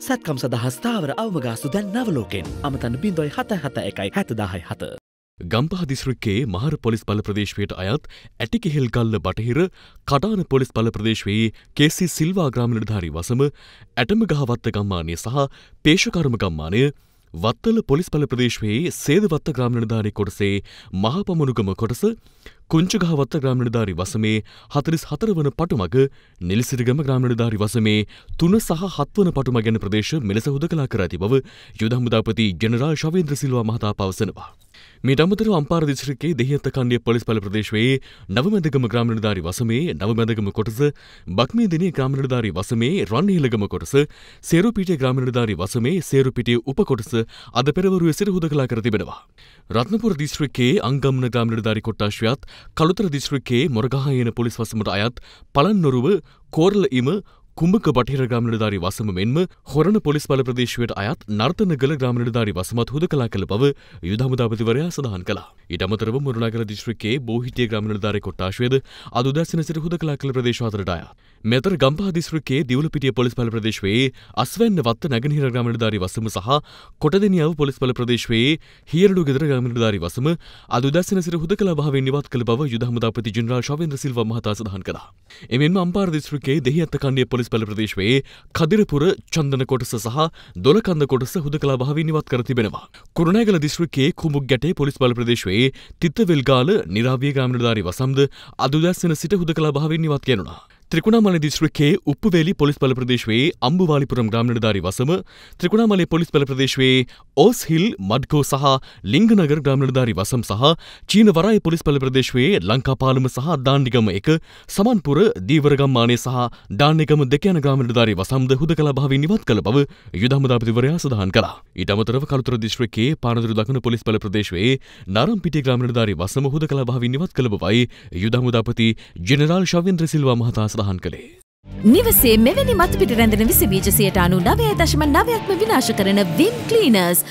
සැත්කම් සදහස්ථාවර අවමගාස්තු දැන් නවලෝකෙන් අමතන්න බින්දොයි හත හත එකයි හැතදාහයි හත. ගම්පහ දිස්ත්‍රික්කයේ මහර පොලිස් බල ප්‍රදේශවයට අයත් ඇටිකිහෙල් ගල්ල බටහිර කටාන පොලිස් බල ප්‍රදේශවයේ කේසි සිල්වා ග්‍රාම නිලධාරී වසම ඇටමගහවත්ත ගම්මානය සහ පේෂකර්ම ගම්මානය වත්තල පොලිස්පල ප්‍රදේශයේ සේදවත්ත ග්‍රාමණධාරි කොටසේ මහපමණුගම කොටස කුංචගහවත්ත ග්‍රාමණධාරි වසමේ හතරිස් හතර වන පටුමග නිලිසිරිගම ග්‍රාමණධාරි වසමේ තුන සහ හත්වන පටුම ගැන ප්‍රදේශ මෙලෙස හුද කලා කර ඇති බව යුදහමුදාපති ජනරාල් ශවේන්ද්‍ර සිල්වා මහතා පවසනවා. මේ අමතර අම්පාර දිස්ත්‍රික්කයේ දෙහිඅත්ත කණ්ඩිය පොලිස් පල ප්‍රදේශයේ නවමැදගම ග්‍රාම නිලධාරී වසමේ නවමැදගම කොටස බක්මේදිනේ ග්‍රාම නිලධාරී වසමේ රන්හිලගම කොටස සේරුපිටිය ග්‍රාම නිලධාරී වසමේ සේරුපිටිය උපකොටස අද පෙරවරුවේ සිට හුදකලා කර තිබෙනවා. රත්නපුර දිස්ත්‍රික්කයේ අංගම්න ග්‍රාම නිලධාරී කොට්ටාශයත් කළුතර දිස්ත්‍රික්කයේ මොරගහයන පොලිස් වසමට අයත් පලන්නොරුව කෝරල ඉම කුඹක බටහිර ග්‍රාම නිලධාරී වසම මෙන්ම හොරණ පොලිස් බල ප්‍රදේශයට අයත් නර්තනගල ග්‍රාම නිලධාරී වසමත් හුදකලා කළ බව යුද හමුදාපතිවරයා සඳහන් කළා. ඊට අමතරව මුරුණාගල දිස්ත්‍රික්කයේ බෝහිටිය ග්‍රාම නිලධාරී කොට්ටාශවේද අද උදැසන සිට හුදකලා කළ ප්‍රදේශ අතරට ආයා. මෙතර ගම්පහ දිස්ත්‍රික්කයේ දිවුලපිටිය පොලිස් බල ප්‍රදේශයේ අස්වැන්න වත්ත නැගෙනහිර ග්‍රාම නිලධාරී වසම සහ කොටදෙනියව පොලිස් බල ප්‍රදේශයේ හියරළු ගෙදර ග්‍රාම නිලධාරී වසම අද උදැසන සිට හුදකලා භාවයෙන් ඉවත් කළ බව යුද හමුදාපති ජෙනරාල් ශවේන්ද්‍ර සිල්වා මහතා සඳහන් කළා. එමෙන්ම අම්පාර දිස්ත්‍රික්කයේ දෙහිඅත්ත කණ්ඩිය පොලිස් පොලිස්පල ප්‍රදේශවයේ කදිරපුර චන්දන කොටස සහ දොළකන්ද කොටස හුදකලා භාවින් ඉවත් කර තිබෙනවා. කුරුණෑගල දිස්ත්‍රික්කයේ කුමුක් ගැටේ පොලිස්පල ප්‍රදේශවයේ තිත්තවෙල්ගාල නිරාවිය ගාමිණධාරි වසම්ද අදුදැස්සන සිට හුදකලා භාවින් ඉවත් කෙනුණා. ತ್ರಿಕುಣಾಮಲೆ ದಿಸ್ಟ್ರಿಕ್ಟ್ಗೆ ಉಪ್ಪುವೇಲಿ ಪೊಲೀಸ್ ಬಲ ಪ್ರದೇಶವೇ ಅಂಬುವಾಲಿಪುರಂ ಗ್ರಾಮೀಣದಾರಿ ವಸಮ ತ್ರಿಕುಣಾಮಲೆ ಪೊಲೀಸ್ ಬಲ ಪ್ರದೇಶವೇ ಓಸ್ ಹಿಲ್ ಮಡ್ಗೋ ಸಹ ಲಿಂಗನಗರ್ ಗ್ರಾಮೀಣದಾರಿ ವಸಂ ಸಹ ಚೀನವರಾಯ ಪೊಲೀಸ್ ಬಲ ಪ್ರದೇಶವೇ ಲಂಕಾಪಾಲಮ ಸಹ ದಾಂಡಿಗಮ ಎಕ සමන්පුර දීවරගම් මානය සහ ඩාන්නෙකම දෙකයන ග්‍රාමිණධාරි වසම්ද හුද කලා භාවි නිවත් කළ බව යුදහමදාපතිවරයා සඳහන් කලා ඉටමතරව කළුතර දිශ්‍රකේ පානදුර දකුණු පොලිස් පල ප්‍රදේශවේ නරම් පිටි ග්‍රාමිණධාරි වසම හුද කලා භාවි නිවත් කළ බවයි යුදහමුදාපති ජෙනරාල් ශවෙන්ද්‍ර සිල්වා මහතා සඳහන් සඳහන් කළේ. නිවසේ මෙවැනි මතුපිට රැඳෙන විස බීජ සියයට අනු නවය දශම නවයක්ම විනාශ කරන වින් කලීනර්ස්